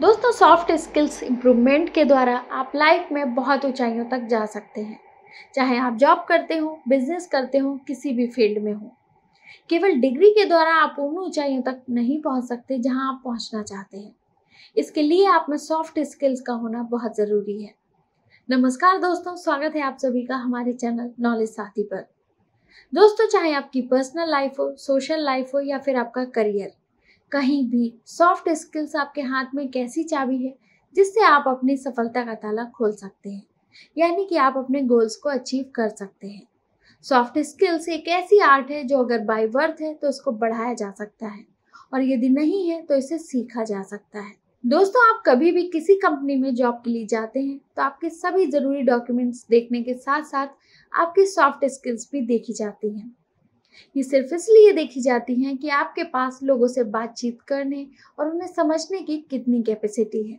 दोस्तों soft skills improvement के द्वारा आप लाइफ में बहुत ऊंचाइयों तक जा सकते हैं चाहे आप जॉब करते हो बिजनेस करते हो किसी भी फील्ड में हो केवल डिग्री के द्वारा आप उन ऊंचाइयों तक नहीं पहुंच सकते जहां आप पहुंचना चाहते हैं इसके लिए आप में सॉफ्ट स्किल्स का होना बहुत ज़रूरी है नमस्कार दोस्तों स्वागत है आप सभी का हमारे चैनल नॉलेज साथी पर दोस्तों चाहे आपकी पर्सनल लाइफ हो सोशल लाइफ हो या फिर आपका करियर कहीं भी सॉफ्ट स्किल्स आपके हाथ में कैसी चाबी है जिससे आप अपनी सफलता का ताला खोल सकते हैं यानी कि आप अपने गोल्स को अचीव कर सकते हैं सॉफ्ट स्किल्स एक ऐसी आर्ट है जो अगर बाय वर्थ है तो उसको बढ़ाया जा सकता है और यदि नहीं है तो इसे सीखा जा सकता है दोस्तों आप कभी भी किसी कंपनी में जॉब के लिए जाते हैं तो आपके सभी ज़रूरी डॉक्यूमेंट्स देखने के साथ साथ आपकी सॉफ्ट स्किल्स भी देखी जाती हैं ये सिर्फ इसलिए देखी जाती हैं कि आपके पास लोगों से बातचीत करने और उन्हें समझने की कितनी कैपेसिटी है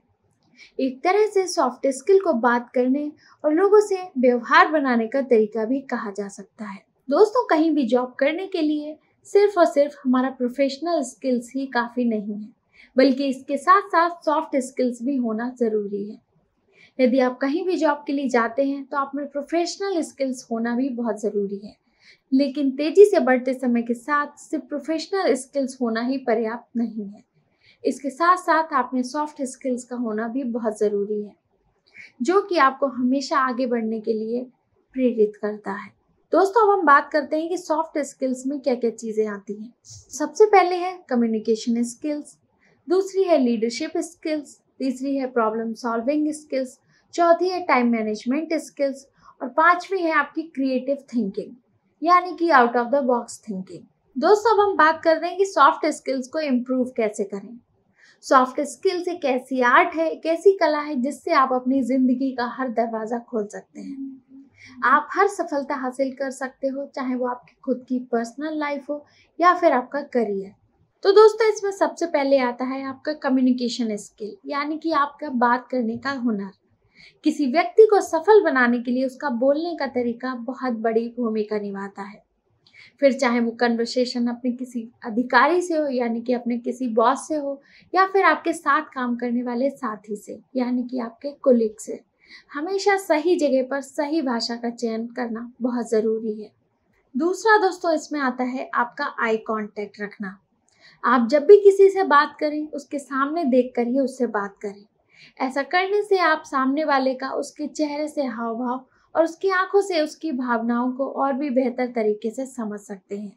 एक तरह से सॉफ्ट स्किल को बात करने और लोगों से व्यवहार बनाने का तरीका भी कहा जा सकता है दोस्तों कहीं भी जॉब करने के लिए सिर्फ और सिर्फ हमारा प्रोफेशनल स्किल्स ही काफ़ी नहीं है बल्कि इसके साथ साथ सॉफ्ट स्किल्स भी होना ज़रूरी है यदि आप कहीं भी जॉब के लिए जाते हैं तो आप में प्रोफेशनल स्किल्स होना भी बहुत ज़रूरी है लेकिन तेजी से बढ़ते समय के साथ सिर्फ प्रोफेशनल स्किल्स होना ही पर्याप्त नहीं है इसके साथ साथ आपने सॉफ्ट स्किल्स का होना भी बहुत ज़रूरी है जो कि आपको हमेशा आगे बढ़ने के लिए प्रेरित करता है दोस्तों अब हम बात करते हैं कि सॉफ्ट स्किल्स में क्या क्या चीज़ें आती हैं सबसे पहले है कम्युनिकेशन स्किल्स दूसरी है लीडरशिप स्किल्स तीसरी है प्रॉब्लम सॉल्विंग स्किल्स चौथी है टाइम मैनेजमेंट स्किल्स और पांचवी है आपकी क्रिएटिव थिंकिंग यानी कि out of the box thinking दोस्तों अब हम बात कर रहे हैं कि सॉफ्ट स्किल्स को इम्प्रूव कैसे करें सॉफ्ट स्किल्स एक ऐसी आर्ट है एक ऐसी कला है जिससे आप अपनी ज़िंदगी का हर दरवाज़ा खोल सकते हैं आप हर सफलता हासिल कर सकते हो चाहे वो आपकी खुद की पर्सनल लाइफ हो या फिर आपका करियर तो दोस्तों इसमें सबसे पहले आता है आपका कम्युनिकेशन स्किल यानी कि आपका बात करने का हुनर किसी व्यक्ति को सफल बनाने के लिए उसका बोलने का तरीका बहुत बड़ी भूमिका निभाता है फिर चाहे वो कन्वर्सेशन अपने किसी अधिकारी से हो यानी कि अपने किसी बॉस से हो या फिर आपके साथ काम करने वाले साथी से यानी कि आपके कोलिग से हमेशा सही जगह पर सही भाषा का चयन करना बहुत ज़रूरी है दूसरा दोस्तों इसमें आता है आपका आई कांटेक्ट रखना आप जब भी किसी से बात करें उसके सामने देख कर ही उससे बात करें ऐसा करने से आप सामने वाले का उसके चेहरे से हाव भाव और उसकी आंखों से उसकी भावनाओं को और भी बेहतर तरीके से समझ सकते हैं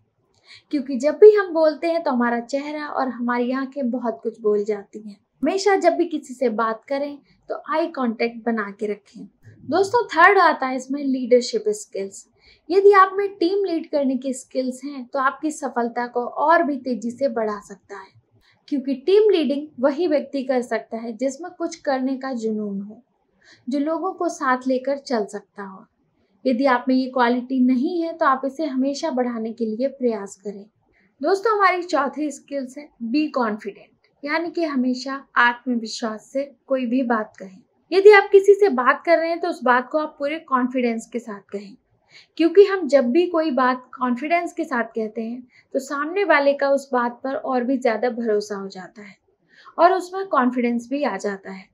क्योंकि जब भी हम बोलते हैं तो हमारा चेहरा और हमारी आंखें बहुत कुछ बोल जाती हैं हमेशा जब भी किसी से बात करें तो आई कांटेक्ट बना के रखें दोस्तों थर्ड आता है इसमें लीडरशिप स्किल्स यदि आप में टीम लीड करने की स्किल्स हैं तो आपकी सफलता को और भी तेजी से बढ़ा सकता है क्योंकि टीम लीडिंग वही व्यक्ति कर सकता है जिसमें कुछ करने का जुनून हो जो लोगों को साथ लेकर चल सकता हो यदि आप में ये क्वालिटी नहीं है तो आप इसे हमेशा बढ़ाने के लिए प्रयास करें दोस्तों हमारी चौथी स्किल्स है बी कॉन्फिडेंट यानी कि हमेशा आत्मविश्वास से कोई भी बात कहें यदि आप किसी से बात कर रहे हैं तो उस बात को आप पूरे कॉन्फिडेंस के साथ कहें क्योंकि हम जब भी कोई बात कॉन्फिडेंस के साथ कहते हैं तो सामने वाले का उस बात पर और भी ज़्यादा भरोसा हो जाता है और उसमें कॉन्फिडेंस भी आ जाता है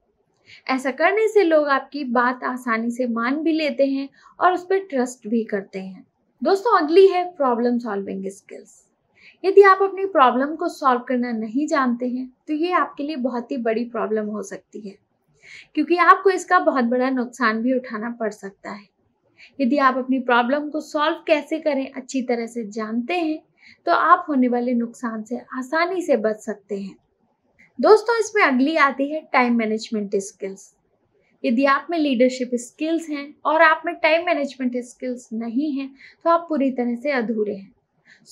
ऐसा करने से लोग आपकी बात आसानी से मान भी लेते हैं और उस पर ट्रस्ट भी करते हैं दोस्तों अगली है प्रॉब्लम सॉल्विंग स्किल्स यदि आप अपनी प्रॉब्लम को सॉल्व करना नहीं जानते हैं तो ये आपके लिए बहुत ही बड़ी प्रॉब्लम हो सकती है क्योंकि आपको इसका बहुत बड़ा नुकसान भी उठाना पड़ सकता है यदि आप अपनी प्रॉब्लम को सॉल्व कैसे करें अच्छी तरह से जानते हैं तो आप होने वाले नुकसान से आसानी से बच सकते हैं दोस्तों इसमें अगली आती है टाइम मैनेजमेंट स्किल्स यदि आप में लीडरशिप स्किल्स हैं और आप में टाइम मैनेजमेंट स्किल्स नहीं हैं तो आप पूरी तरह से अधूरे हैं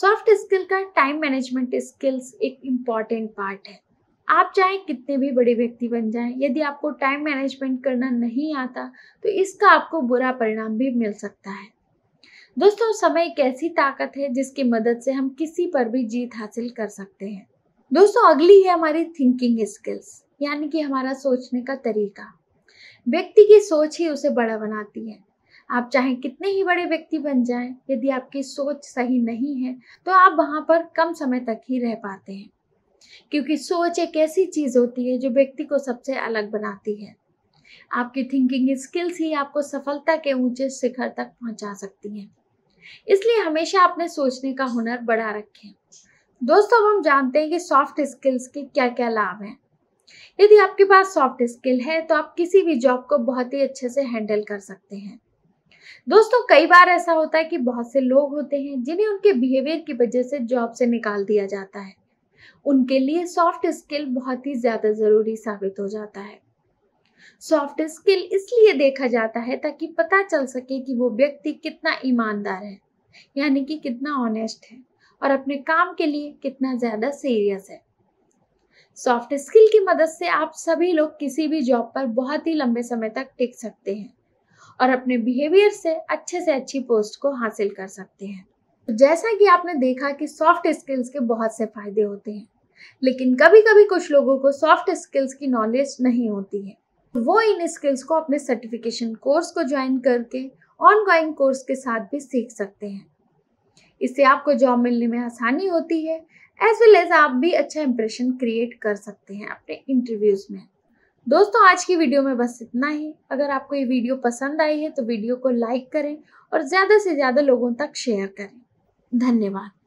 सॉफ्ट स्किल का टाइम मैनेजमेंट स्किल्स एक इम्पॉर्टेंट पार्ट है आप चाहे कितने भी बड़े व्यक्ति बन जाएं यदि आपको टाइम मैनेजमेंट करना नहीं आता तो इसका आपको बुरा परिणाम भी मिल सकता है दोस्तों समय एक ऐसी ताकत है जिसकी मदद से हम किसी पर भी जीत हासिल कर सकते हैं दोस्तों अगली है हमारी थिंकिंग स्किल्स यानी कि हमारा सोचने का तरीका व्यक्ति की सोच ही उसे बड़ा बनाती है आप चाहे कितने ही बड़े व्यक्ति बन जाएं, यदि आपकी सोच सही नहीं है तो आप वहां पर कम समय तक ही रह पाते हैं क्योंकि सोच एक ऐसी चीज़ होती है जो व्यक्ति को सबसे अलग बनाती है आपकी थिंकिंग स्किल्स ही आपको सफलता के ऊंचे शिखर तक पहुंचा सकती हैं इसलिए हमेशा अपने सोचने का हुनर बढ़ा रखें दोस्तों अब हम जानते हैं कि सॉफ्ट स्किल्स के क्या क्या लाभ हैं यदि आपके पास सॉफ्ट स्किल है तो आप किसी भी जॉब को बहुत ही अच्छे से हैंडल कर सकते हैं दोस्तों कई बार ऐसा होता है कि बहुत से लोग होते हैं जिन्हें उनके बिहेवियर की वजह से जॉब से निकाल दिया जाता है उनके लिए सॉफ्ट स्किल बहुत ही ज़्यादा ज़रूरी साबित हो जाता है सॉफ्ट स्किल इसलिए देखा जाता है ताकि पता चल सके कि वो व्यक्ति कितना ईमानदार है यानी कि कितना ऑनेस्ट है और अपने काम के लिए कितना ज़्यादा सीरियस है सॉफ्ट स्किल की मदद से आप सभी लोग किसी भी जॉब पर बहुत ही लंबे समय तक टिक सकते हैं और अपने बिहेवियर से अच्छे से अच्छी पोस्ट को हासिल कर सकते हैं तो जैसा कि आपने देखा कि सॉफ्ट स्किल्स के बहुत से फायदे होते हैं लेकिन कभी कभी कुछ लोगों को सॉफ्ट स्किल्स की नॉलेज नहीं होती है तो वो इन स्किल्स को अपने सर्टिफिकेशन कोर्स को ज्वाइन करके ऑनगोइंग कोर्स के साथ भी सीख सकते हैं इससे आपको जॉब मिलने में आसानी होती है एज वेल एज आप भी अच्छा इम्प्रेशन क्रिएट कर सकते हैं अपने इंटरव्यूज में दोस्तों आज की वीडियो में बस इतना ही अगर आपको ये वीडियो पसंद आई है तो वीडियो को लाइक करें और ज़्यादा से ज़्यादा लोगों तक शेयर करें धन्यवाद